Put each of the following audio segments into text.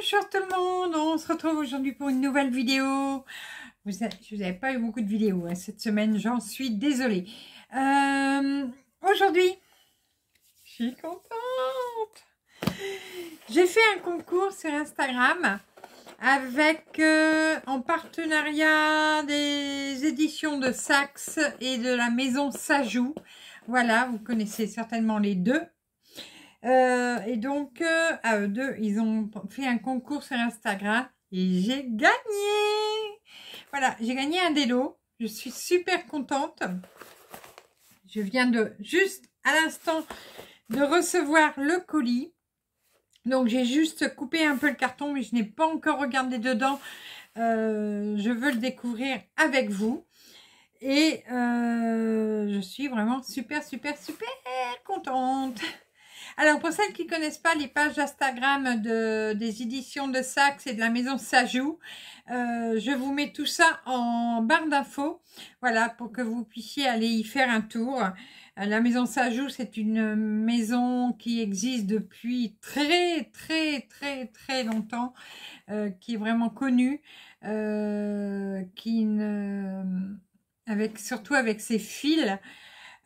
Bonjour tout le monde, on se retrouve aujourd'hui pour une nouvelle vidéo. Vous avez, je n'avais pas eu beaucoup de vidéos hein, cette semaine, j'en suis désolée. Euh, aujourd'hui, je suis contente. J'ai fait un concours sur Instagram avec euh, en partenariat des éditions de Saxe et de la maison Sajou. Voilà, vous connaissez certainement les deux. Euh, et donc, euh, à eux deux, ils ont fait un concours sur Instagram et j'ai gagné Voilà, j'ai gagné un des lots. Je suis super contente. Je viens de, juste à l'instant, de recevoir le colis. Donc, j'ai juste coupé un peu le carton, mais je n'ai pas encore regardé dedans. Euh, je veux le découvrir avec vous. Et je suis vraiment super, super, super contente alors, pour celles qui ne connaissent pas les pages Instagram des éditions de Saxe et de la maison Sajou, euh, je vous mets tout ça en barre d'infos, voilà, pour que vous puissiez aller y faire un tour. Euh, la maison Sajou, c'est une maison qui existe depuis très, très, très, très longtemps, euh, qui est vraiment connue, qui avec, surtout avec ses fils,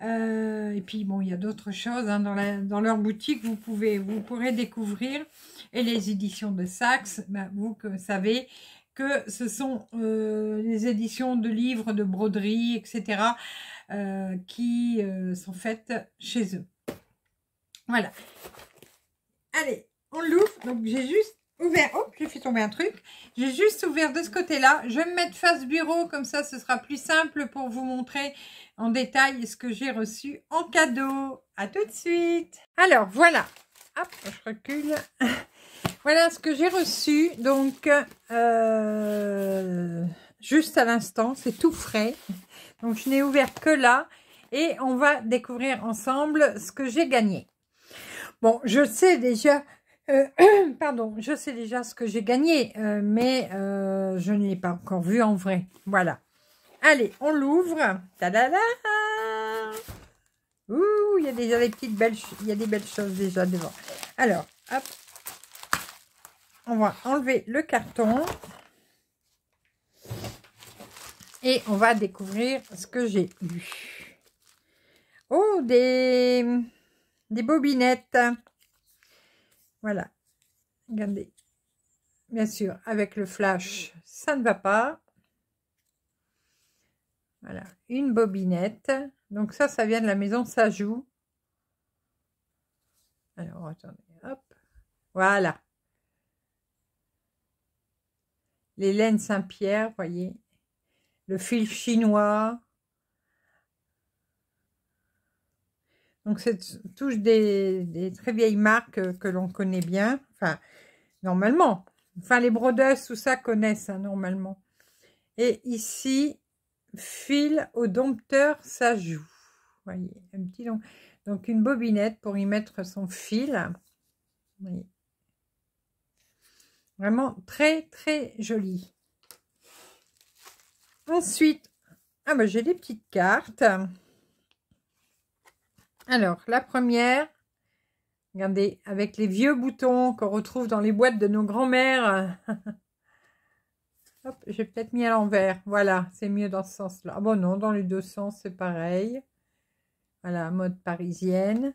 euh, et puis bon, il y a d'autres choses hein. dans, leur boutique, vous, pouvez, vous pourrez découvrir. Et les éditions de Saxe, ben, vous savez que ce sont euh, les éditions de livres, de broderies, etc. Euh, qui sont faites chez eux. Voilà. Allez, on l'ouvre. Donc j'ai juste j'ai fait tomber un truc. J'ai juste ouvert de ce côté-là. Je vais me mettre face bureau, comme ça, ce sera plus simple pour vous montrer en détail ce que j'ai reçu en cadeau. À tout de suite. Alors, voilà. Hop, je recule. voilà ce que j'ai reçu. Donc, euh, juste à l'instant, c'est tout frais. Donc, je n'ai ouvert que là. Et on va découvrir ensemble ce que j'ai gagné. Bon, je sais déjà euh, pardon, je sais déjà ce que j'ai gagné, euh, mais euh, je ne l'ai pas encore vu en vrai. Voilà. Allez, on l'ouvre. ta Ouh, il y a déjà des petites belles, il y a des belles choses déjà devant. Alors, hop, on va enlever le carton et on va découvrir ce que j'ai eu. Oh, des, des bobinettes. Voilà. Regardez. Bien sûr, avec le flash, ça ne va pas. Voilà, une bobinette. Donc ça, ça vient de la maison ça joue. Alors, attendez, hop. Voilà. Les laines Saint-Pierre, voyez. Le fil chinois. Donc, c'est touche des, très vieilles marques euh, que l'on connaît bien. Enfin, normalement. Enfin, les brodeuses, tout ça, connaissent, hein, normalement. Et ici, fil au dompteur, ça joue. voyez, un petit long. Donc, une bobinette pour y mettre son fil. Vraiment très, très joli. Ensuite, ah, bah, j'ai des petites cartes. Alors, la première, regardez, avec les vieux boutons qu'on retrouve dans les boîtes de nos grands-mères. Hop, j'ai peut-être mis à l'envers. Voilà, c'est mieux dans ce sens-là. Ah bon, non, dans les deux sens, c'est pareil. Voilà, mode parisienne.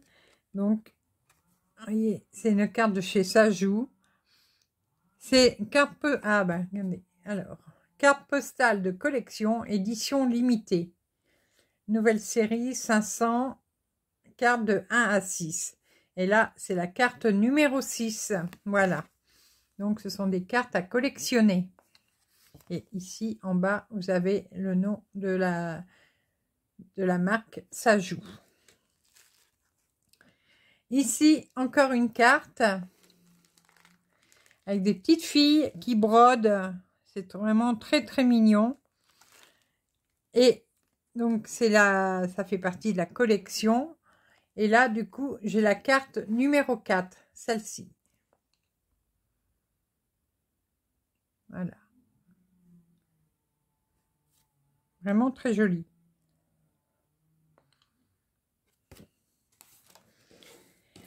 Donc, voyez, c'est une carte de chez Sajou. C'est carte... Ah ben, regardez. Alors, carte postale de collection, édition limitée. Nouvelle série, 500 carte de 1 à 6. Et là, c'est la carte numéro 6. Voilà. Donc, ce sont des cartes à collectionner. Et ici, en bas, vous avez le nom de la, de la marque Sajou. joue. Ici, encore une carte avec des petites filles qui brodent. C'est vraiment très, très mignon. Et donc, c'est la, ça fait partie de la collection. Et là, du coup, j'ai la carte numéro 4, celle-ci. Voilà. Vraiment très jolie.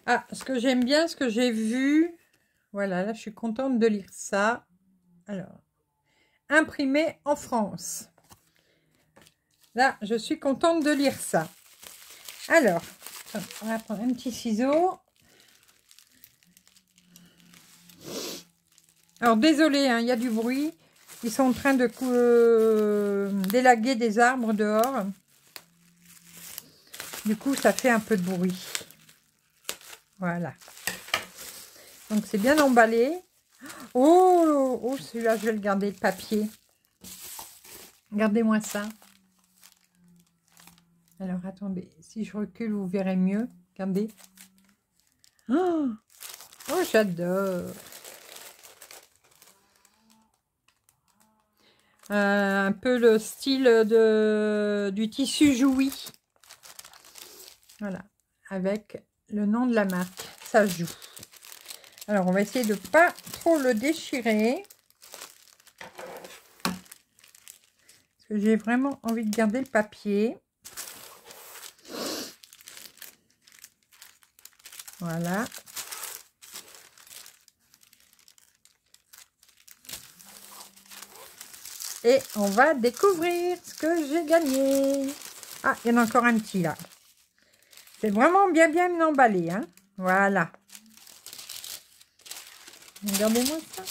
Ah, ce que j'aime bien, ce que j'ai vu. Voilà, là, je suis contente de lire ça. Alors, imprimé en France. Là, je suis contente de lire ça. Alors, on va prendre un petit ciseau. Alors désolé, hein, il y a du bruit. Ils sont en train de euh, délaguer des arbres dehors. Du coup, ça fait un peu de bruit. Voilà. Donc c'est bien emballé. Oh, oh celui-là, je vais le garder, le papier. gardez moi ça. Alors, attendez. Si je recule, vous verrez mieux. Regardez. Oh, oh j'adore euh, Un peu le style de, du tissu Joui. Voilà. Avec le nom de la marque. Ça joue. Alors, on va essayer de pas trop le déchirer. Parce que j'ai vraiment envie de garder le papier. Voilà. Et on va découvrir ce que j'ai gagné. Ah, il y en a encore un petit là. C'est vraiment bien bien emballé. Hein voilà. Regardez-moi ça.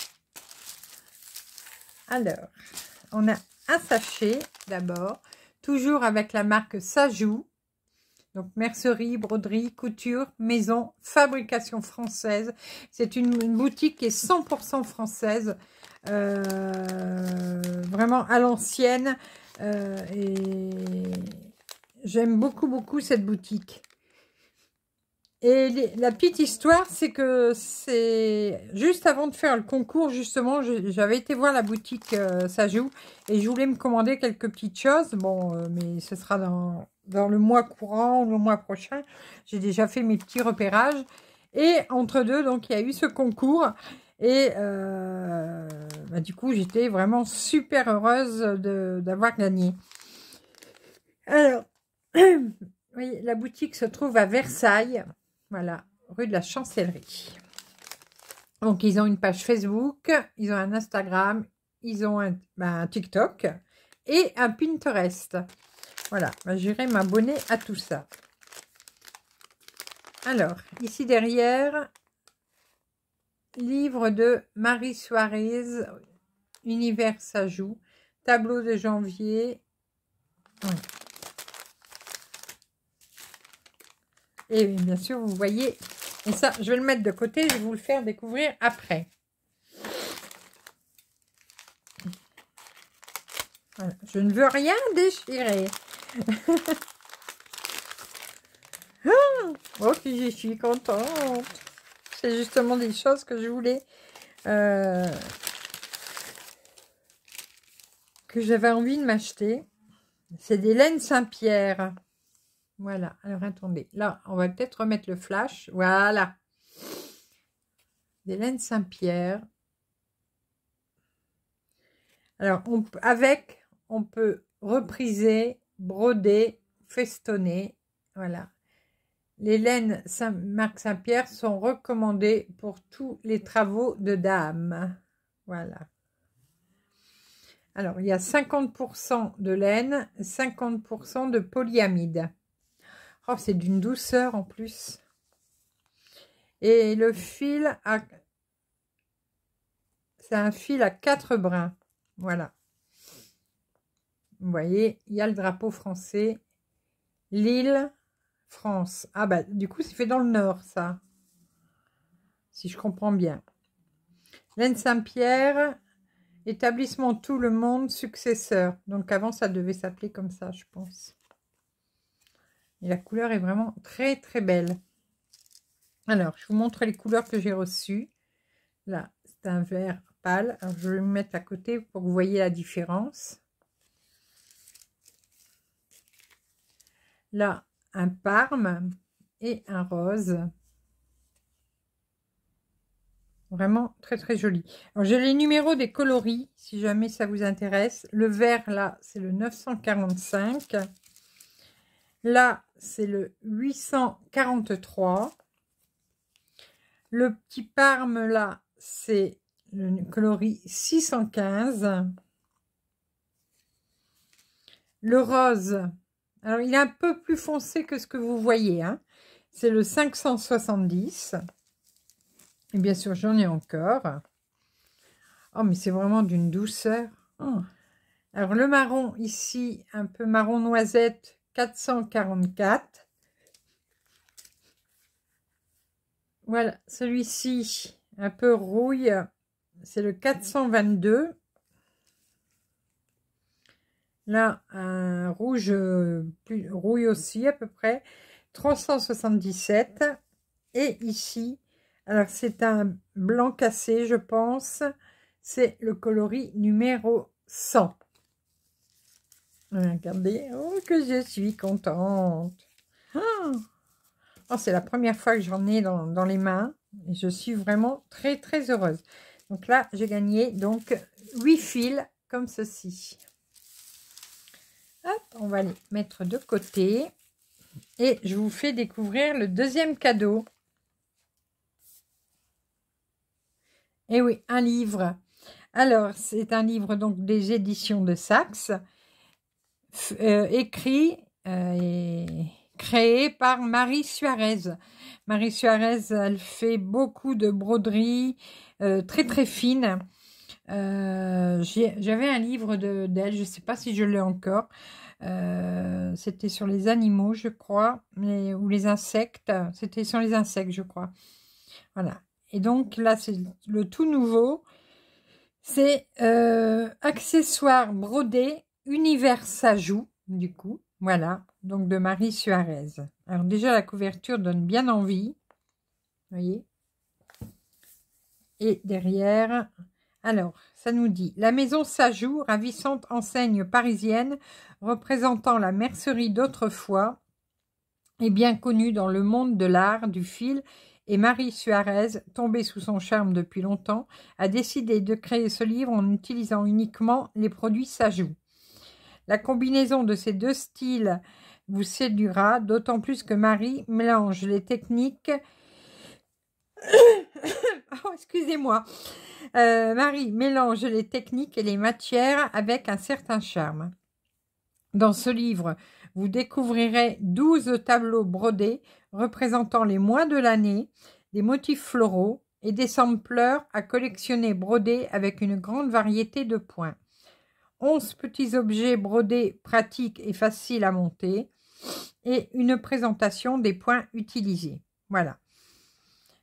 Alors, on a un sachet d'abord, toujours avec la marque Sajou. Donc, mercerie, broderie, couture, maison, fabrication française. C'est une, boutique qui est 100% française, euh, vraiment à l'ancienne. Euh, et j'aime beaucoup, beaucoup cette boutique. Et la petite histoire, c'est que c'est juste avant de faire le concours, justement, j'avais été voir la boutique euh, Sajou et je voulais me commander quelques petites choses. Bon, euh, mais ce sera dans, dans, le mois courant ou le mois prochain. J'ai déjà fait mes petits repérages. Et entre deux, donc, il y a eu ce concours. Et euh, bah, du coup, j'étais vraiment super heureuse d'avoir gagné. Alors, oui, la boutique se trouve à Versailles. Voilà, rue de la Chancellerie. Donc, ils ont une page Facebook, ils ont un Instagram, ils ont un, ben, TikTok et un Pinterest. Voilà, ben, j'irai m'abonner à tout ça. Alors, ici derrière, livre de Marie Suarez, Univers à joue, tableau de janvier. Et bien sûr, vous voyez, et ça, je vais le mettre de côté, je vais vous le faire découvrir après. Je ne veux rien déchirer. Ah, oh, j'y je suis contente. C'est justement des choses que je voulais... Euh, que j'avais envie de m'acheter. C'est des laines Saint-Pierre. Voilà, alors attendez. Là, on va peut-être remettre le flash. Voilà. des laines Saint-Pierre. Alors, on, avec, on peut repriser, broder, festonner. Voilà. Les laines Saint Marc Saint-Pierre sont recommandées pour tous les travaux de dames. Voilà. Alors, il y a 50% de laine, 50% de polyamide. Oh, c'est d'une douceur en plus. Et le fil C'est un fil à quatre brins. Voilà. Vous voyez, il y a le drapeau français. Lille, France. Ah bah, du coup, c'est fait dans le nord, ça. Si je comprends bien. Laine Saint-Pierre, établissement tout le monde, successeur. Donc avant, ça devait s'appeler comme ça, je pense. Et la couleur est vraiment très, très belle. Alors, je vous montre les couleurs que j'ai reçues. Là, c'est un vert pâle. je vais me mettre à côté pour que vous voyez la différence. Là, un parme et un rose. Vraiment très très joli. Alors j'ai les numéros des coloris si jamais ça vous intéresse. Le vert là c'est le 945. Là c'est le 843. Le petit parme, là, c'est le coloris 615. Le rose, alors il est un peu plus foncé que ce que vous voyez, hein. c'est le 570. Et bien sûr, j'en ai encore. Oh, mais c'est vraiment d'une douceur. Oh. Alors le marron ici, un peu marron noisette, 444. Voilà, celui-ci, un peu rouille, c'est le 422. Là, un rouge, plus, rouille aussi à peu près, 377. Et ici, alors c'est un blanc cassé, je pense, c'est le coloris numéro 100. Regardez, oh que je suis contente. Ah. Oh, c'est la première fois que j'en ai dans, les mains. Et je suis vraiment très très heureuse. Donc là, j'ai gagné donc huit fils comme ceci. on va les mettre de côté. Et je vous fais découvrir le deuxième cadeau. Et eh oui, un livre. Alors, c'est un livre donc des éditions de Saxe. Euh, écrit euh, et créé par Marie Suarez. Marie Suarez, elle fait beaucoup de broderies euh, très très fines. J'avais un livre d'elle, je ne sais pas si je l'ai encore. C'était sur les animaux, je crois, mais, ou les insectes. C'était sur les insectes, je crois. Voilà. Et donc là, c'est le tout nouveau. C'est accessoires brodés Univers Sajou, du coup. Voilà, donc de Marie Suarez. Alors déjà, la couverture donne bien envie. voyez Et derrière, alors, ça nous dit « La maison Sajou, ravissante enseigne parisienne représentant la mercerie d'autrefois et bien connue dans le monde de l'art, du fil et Marie Suarez, tombée sous son charme depuis longtemps, a décidé de créer ce livre en utilisant uniquement les produits Sajou. La combinaison de ces deux styles vous séduira, d'autant plus que Marie mélange les techniques... Oh, excusez-moi. Euh, Marie mélange les techniques et les matières avec un certain charme. Dans ce livre, vous découvrirez 12 tableaux brodés représentant les mois de l'année, des motifs floraux et des sampleurs à collectionner brodés avec une grande variété de points. 11 petits objets brodés pratiques et faciles à monter et une présentation des points utilisés. Voilà.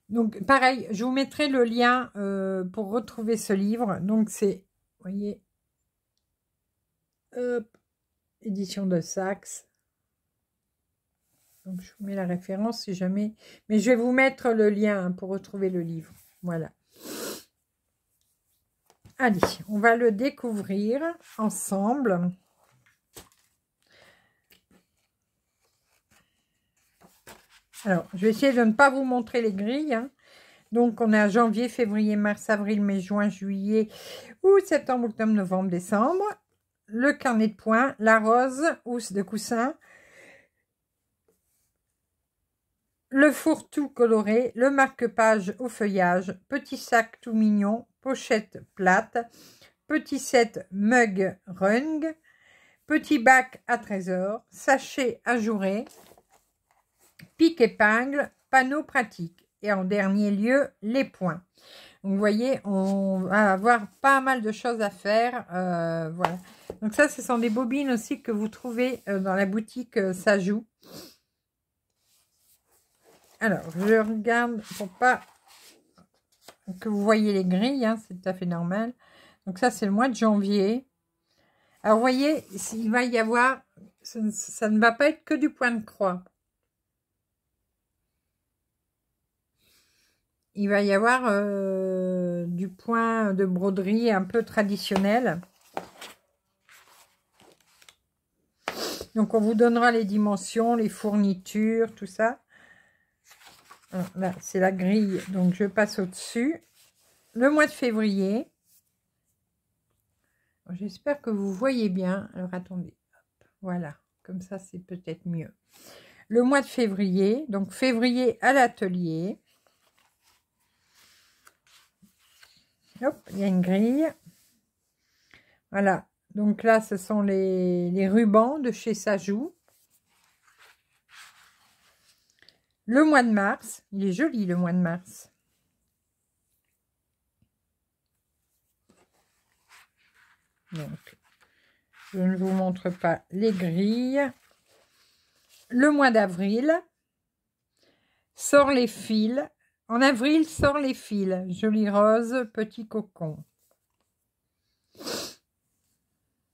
Donc pareil, je vous mettrai le lien euh, pour retrouver ce livre. Donc c'est, voyez, édition de Saxe. Donc je vous mets la référence si jamais. Mais je vais vous mettre le lien hein, pour retrouver le livre. Voilà. Allez, on va le découvrir ensemble. Alors, je vais essayer de ne pas vous montrer les grilles. Hein. Donc, on a janvier, février, mars, avril, mai, juin, juillet, ou septembre, octobre, novembre, décembre. Le carnet de points, la rose, housse de coussin, le four tout coloré, le marque-page au feuillage, petit sac tout mignon, pochette plate, petit set mug rung, petit bac à trésor, sachet ajouré, pique épingle, panneau pratique et en dernier lieu les points. vous voyez, on va avoir pas mal de choses à faire. Euh, voilà. Donc ça, ce sont des bobines aussi que vous trouvez euh, dans la boutique euh, Sajou. Alors, je regarde pour pas que vous voyez les grilles, hein, c'est tout à fait normal. Donc ça, c'est le mois de janvier. Alors, vous voyez, il va y avoir, ça ne, va pas être que du point de croix. Il va y avoir euh, du point de broderie un peu traditionnel. Donc, on vous donnera les dimensions, les fournitures, tout ça. Ah, là, c'est la grille, donc je passe au-dessus. Le mois de février. J'espère que vous voyez bien. Alors, attendez. voilà, comme ça, c'est peut-être mieux. Le mois de février, donc février à l'atelier. Hop, il y a une grille. Voilà, donc là, ce sont les, les rubans de chez Sajou. le mois de mars. Il est joli, le mois de mars. Donc, je ne vous montre pas les grilles. Le mois d'avril sort les fils. En avril sort les fils. Jolie rose, petit cocon.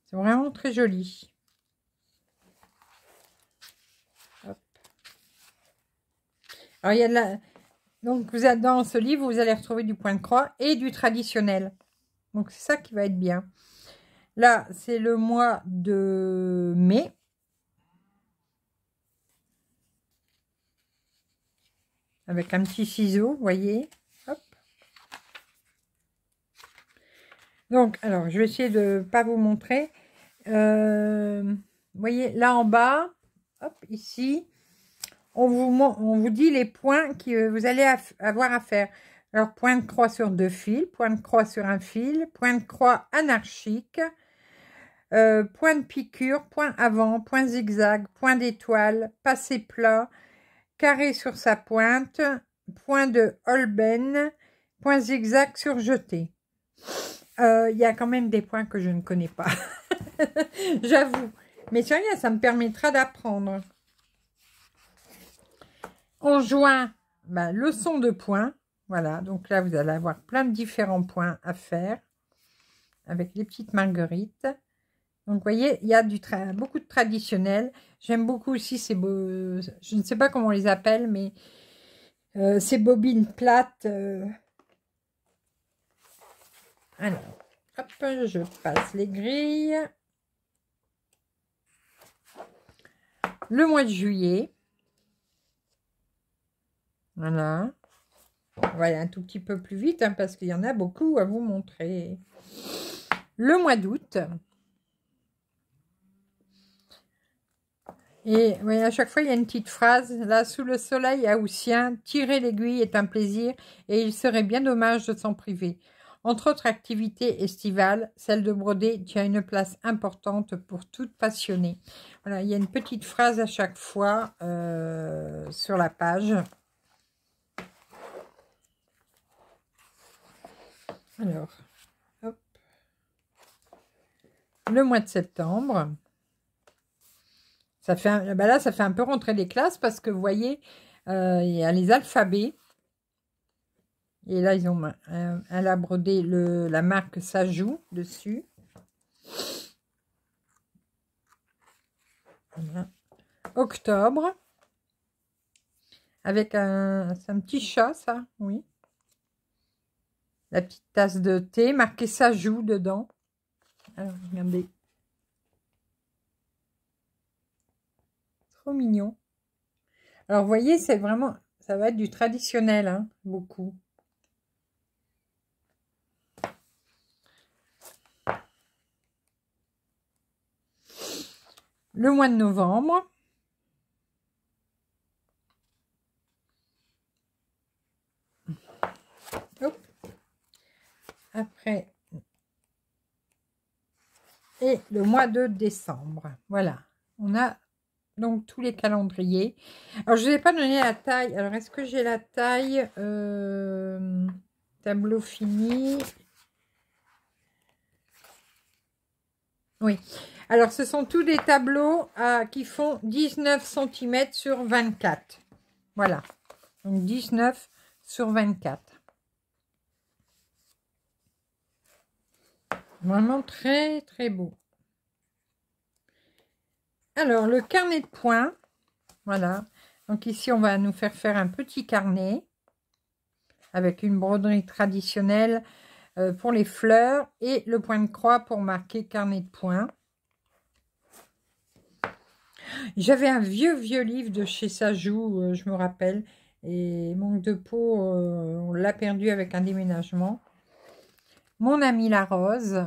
C'est vraiment très joli. Alors, il y a Donc, vous êtes dans ce livre, vous allez retrouver du point de croix et du traditionnel. Donc, c'est ça qui va être bien. Là, c'est le mois de mai. Avec un petit ciseau, vous voyez. Donc, alors, je vais essayer de ne pas vous montrer. Euh, voyez, là en bas, hop, ici, on vous, on vous dit les points que vous allez avoir à faire. Alors, point de croix sur deux fils, point de croix sur un fil, point de croix anarchique, euh, point de piqûre, point avant, point zigzag, point d'étoile, passé plat, carré sur sa pointe, point de Holben, point zigzag jeté. Euh, il y a quand même des points que je ne connais pas, j'avoue. Mais c'est rien, ça me permettra d'apprendre. On joint ben, le son de points. Voilà, donc là, vous allez avoir plein de différents points à faire avec les petites marguerites. Donc, vous voyez, il y a du beaucoup de traditionnel. J'aime beaucoup aussi ces Je ne sais pas comment on les appelle, mais euh, ces bobines plates. Euh. Alors, hop, je passe les grilles. Le mois de juillet. Voilà. On va aller un tout petit peu plus vite, hein, parce qu'il y en a beaucoup à vous montrer. Le mois d'août. Et à chaque fois, il y a une petite phrase. Là, sous le soleil haussien, tirer l'aiguille est un plaisir et il serait bien dommage de s'en priver. Entre autres activités estivales, celle de broder tient une place importante pour toute passionnée. Voilà, il y a une petite phrase à chaque fois euh, sur la page. Alors, hop. Le mois de septembre. Ça fait ben là, ça fait un peu rentrer les classes parce que vous voyez, euh, il y a les alphabets. Et là, ils ont un euh, elle a brodé la marque Sajou dessus. Octobre. Avec un petit chat, ça, oui la petite tasse de thé, marqué sa joue dedans. Alors, regardez. Trop mignon. Alors, vous voyez, c'est vraiment, ça va être du traditionnel, hein, beaucoup. Le mois de novembre. après et le mois de décembre. Voilà, on a donc tous les calendriers. Alors, je ne pas donné la taille. Alors, est-ce que j'ai la taille euh, Tableau fini. Oui. Alors, ce sont tous des tableaux euh, qui font 19 cm sur 24. Voilà. Donc, 19 sur 24. Vraiment très, très beau. Alors, le carnet de points. Voilà. Donc ici, on va nous faire faire un petit carnet avec une broderie traditionnelle euh, pour les fleurs et le point de croix pour marquer carnet de points. J'avais un vieux, vieux livre de chez Sajou, euh, je me rappelle, et manque de peau, euh, on l'a perdu avec un déménagement. Mon ami la rose.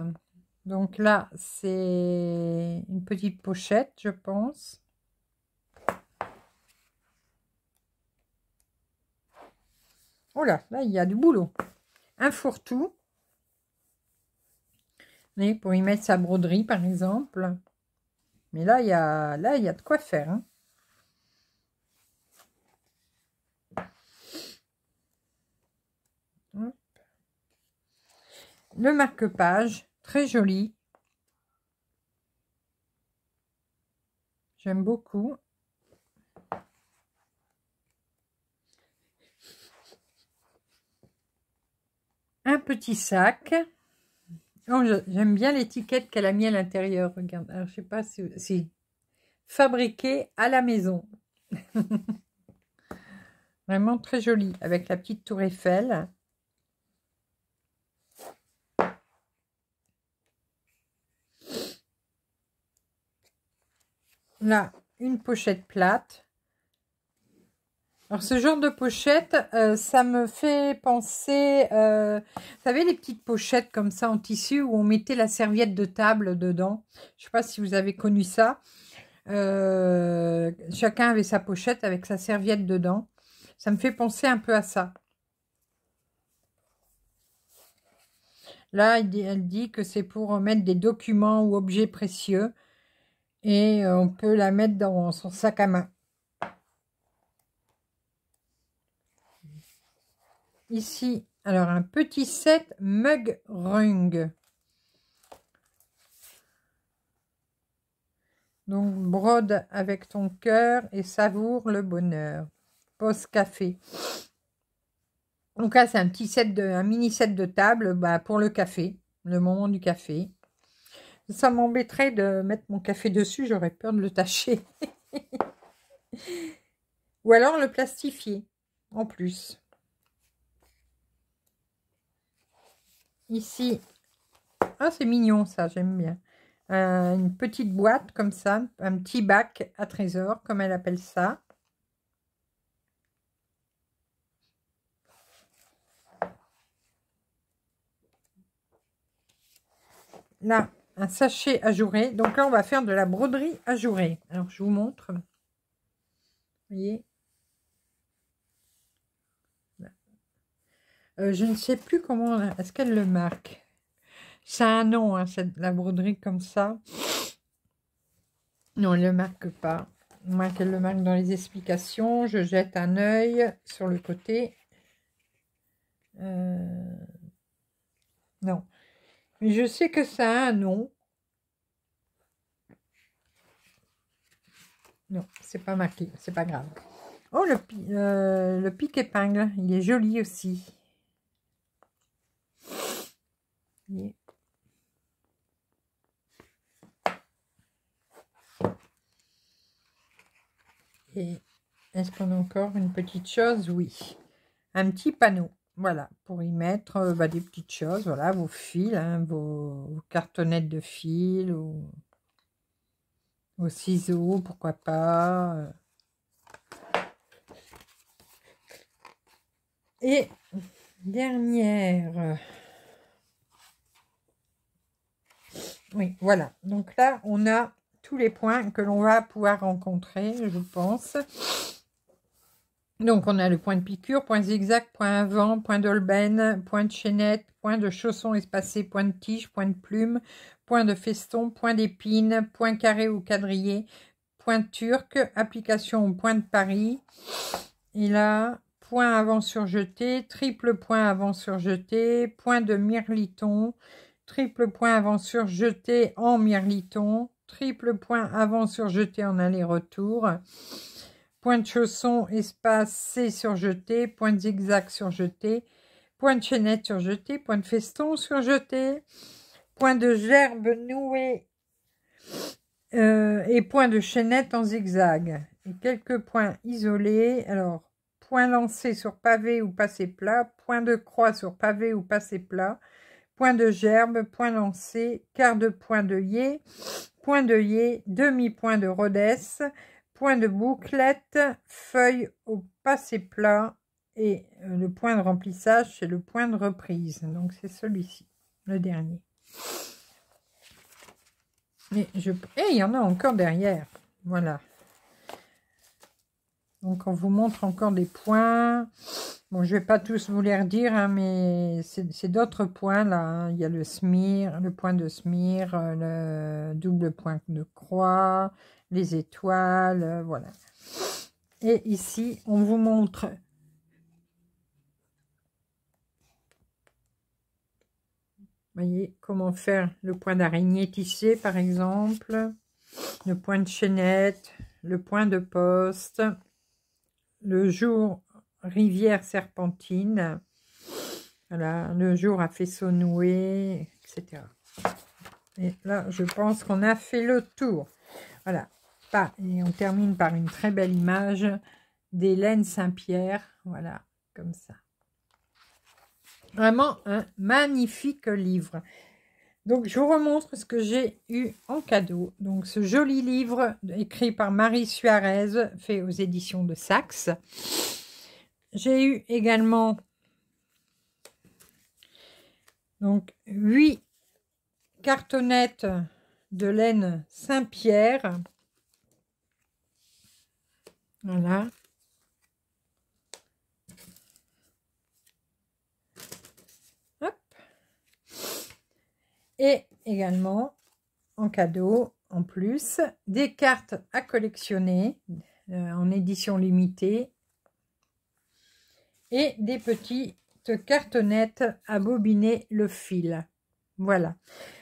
Donc là, c'est une petite pochette, je pense. Oh là, là, il y a du boulot. Un fourre-tout. Pour y mettre sa broderie, par exemple. Mais là, il y a, là, il y a de quoi faire. Hein. le marque-page, très joli. J'aime beaucoup. Un petit sac. Oh, j'aime bien l'étiquette qu'elle a mis à l'intérieur. Regarde, alors je sais pas si... c'est Fabriqué à la maison. Vraiment très joli, avec la petite tour Eiffel. Là, une pochette plate. Alors ce genre de pochette, euh, ça me fait penser, euh, vous savez les petites pochettes comme ça en tissu où on mettait la serviette de table dedans. Je ne sais pas si vous avez connu ça. Euh, chacun avait sa pochette avec sa serviette dedans. Ça me fait penser un peu à ça. Là, elle dit que c'est pour mettre des documents ou objets précieux et euh, on peut la mettre dans son sac à main. Ici, alors un petit set mug rung. Donc brode avec ton cœur et savoure le bonheur. Pause café. Donc là, c'est un petit set de, un mini set de table bah, pour le café, le moment du café. Ça m'embêterait de mettre mon café dessus, j'aurais peur de le tâcher. Ou alors le plastifier, en plus. Ici, ah c'est mignon ça, j'aime bien. Euh, une petite boîte comme ça, un petit bac à trésor, comme elle appelle ça. Là, un sachet ajouré. Donc là, on va faire de la broderie ajourée. Alors, je vous montre. Vous voyez euh, Je ne sais plus comment... Est-ce qu'elle le marque Ça un nom, hein, cette, la broderie comme ça. Non, elle ne le marque pas. Moi, qu'elle le marque dans les explications. Je jette un œil sur le côté. Euh, non je sais que ça a un nom. Non, c'est pas marqué, c'est pas grave. Oh, le, euh, le pic épingle, il est joli aussi. Et est-ce qu'on a encore une petite chose Oui, un petit panneau. Voilà, pour y mettre euh, bah, des petites choses, voilà, vos fils, hein, vos, cartonnettes de fil, vos ciseaux, pourquoi pas. Euh. Et dernière. Oui, voilà. Donc là, on a tous les points que l'on va pouvoir rencontrer, je pense. Donc on a le point de piqûre, point zigzag, point avant, point d'olben, point de chaînette, point de chausson espacé, point de tige, point de plume, point de feston, point d'épine, point carré ou quadrillé, point turc, application au point de Paris. Et là, point avant surjeté, triple point avant surjeté, point de mirliton, triple point avant surjeté en mirliton, triple point avant surjeté en aller-retour point de chausson, espace C surjeté, point de zigzag surjeté, point de chaînette surjeté, point de feston surjeté, point de gerbe noué euh, et point de chaînette en zigzag. Et quelques points isolés, alors point lancé sur pavé ou passé plat, point de croix sur pavé ou passé plat, point de gerbe, point lancé, quart de point de yé, point de demi-point de rodesse, point de bouclette, feuille au passé plat et euh, le point de remplissage, c'est le point de reprise. Donc c'est celui-ci, le dernier. Mais je... Et il y en a encore derrière. Voilà. Donc on vous montre encore des points. Bon, je ne vais pas tous vous les redire, hein, mais c'est d'autres points là. Hein. Il y a le smir, le point de smir, euh, le double point de croix, les étoiles, euh, voilà. Et ici, on vous montre voyez comment faire le point d'araignée tissé par exemple le point de chaînette le point de poste le jour rivière serpentine. Voilà, le jour a fait noué etc. Et là, je pense qu'on a fait le tour. Voilà. Et on termine par une très belle image d'Hélène Saint-Pierre. Voilà, comme ça. Vraiment un magnifique livre. Donc, je vous remontre ce que j'ai eu en cadeau. Donc, ce joli livre écrit par Marie Suarez, fait aux éditions de Saxe j'ai eu également donc huit cartonnettes de laine Saint-Pierre. Voilà. Et également, en cadeau, en plus, des cartes à collectionner euh, en édition limitée et des petites cartonnettes à bobiner le fil. Voilà.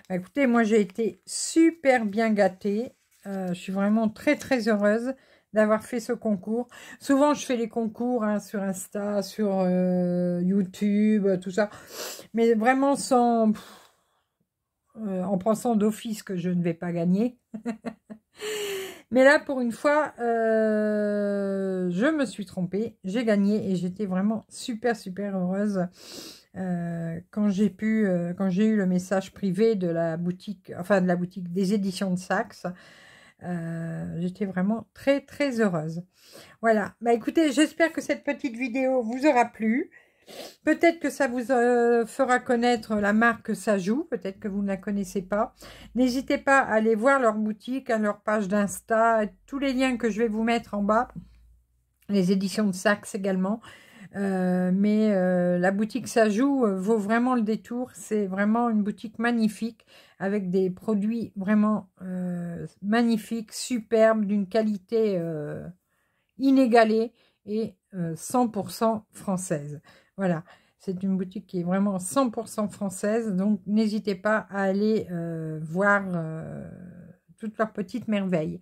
Bah, écoutez, moi j'ai été super bien gâtée. Euh, je suis vraiment très très heureuse d'avoir fait ce concours. Souvent, je fais les concours hein, sur Insta, sur euh, YouTube, euh, tout ça. Mais vraiment sans... en pensant d'office que je ne vais pas gagner. Mais là, pour une fois, euh, je me suis trompée. J'ai gagné et j'étais vraiment super, super heureuse euh, quand j'ai pu, euh, quand j'ai eu le message privé de la boutique, enfin de la boutique des éditions de Saxe. j'étais vraiment très très heureuse. Voilà, bah écoutez, j'espère que cette petite vidéo vous aura plu. Peut-être que ça vous euh, fera connaître la marque Sajou, peut-être que vous ne la connaissez pas. N'hésitez pas à aller voir leur boutique, à leur page d'Insta, tous les liens que je vais vous mettre en bas, les éditions de Saxe également. Euh, mais euh, la boutique Sajou vaut vraiment le détour. C'est vraiment une boutique magnifique avec des produits vraiment magnifiques, superbes, d'une qualité inégalée et 100% française. Voilà, c'est une boutique qui est vraiment 100% française. Donc, n'hésitez pas à aller euh, voir euh, toutes leurs petites merveilles.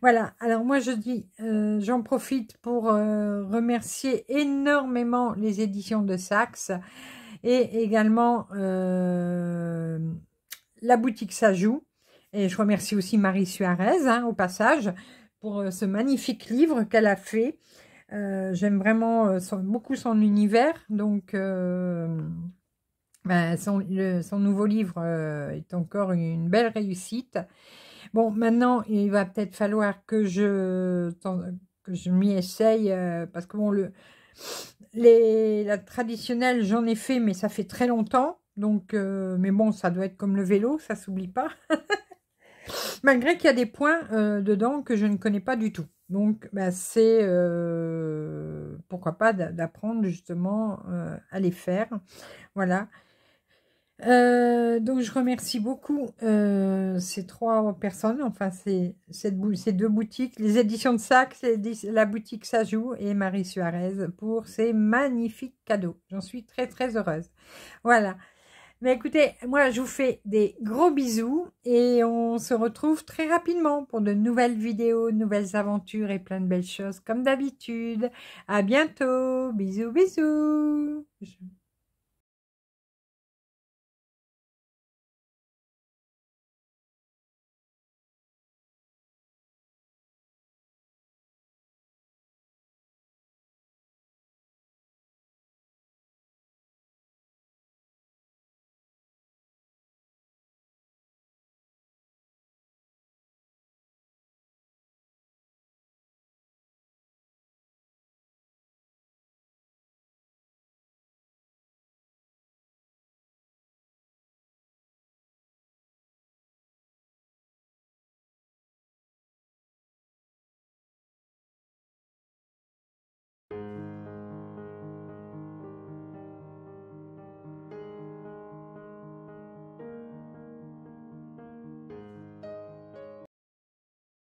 Voilà, alors moi je dis, euh, j'en profite pour remercier énormément les éditions de Saxe et également la boutique Sajou. Et je remercie aussi Marie Suarez, hein, au passage, pour ce magnifique livre qu'elle a fait. Euh, j'aime vraiment euh, beaucoup son univers, donc euh, ben, son, nouveau livre est encore une belle réussite. Bon, maintenant, il va peut-être falloir que je, que je m'y essaye, parce que bon, la traditionnelle, j'en ai fait, mais ça fait très longtemps. Donc, mais bon, ça doit être comme le vélo, ça s'oublie pas. Malgré qu'il y a des points dedans que je ne connais pas du tout. Donc, bah, c'est euh, pourquoi pas d'apprendre justement euh, à les faire. Voilà. Euh, donc, je remercie beaucoup ces trois personnes, enfin, ces, deux boutiques, les éditions de sac, la boutique Sajou et Marie Suarez pour ces magnifiques cadeaux. J'en suis très, très heureuse. Voilà. Mais écoutez, moi je vous fais des gros bisous et on se retrouve très rapidement pour de nouvelles vidéos, nouvelles aventures et plein de belles choses comme d'habitude. À bientôt, bisous bisous.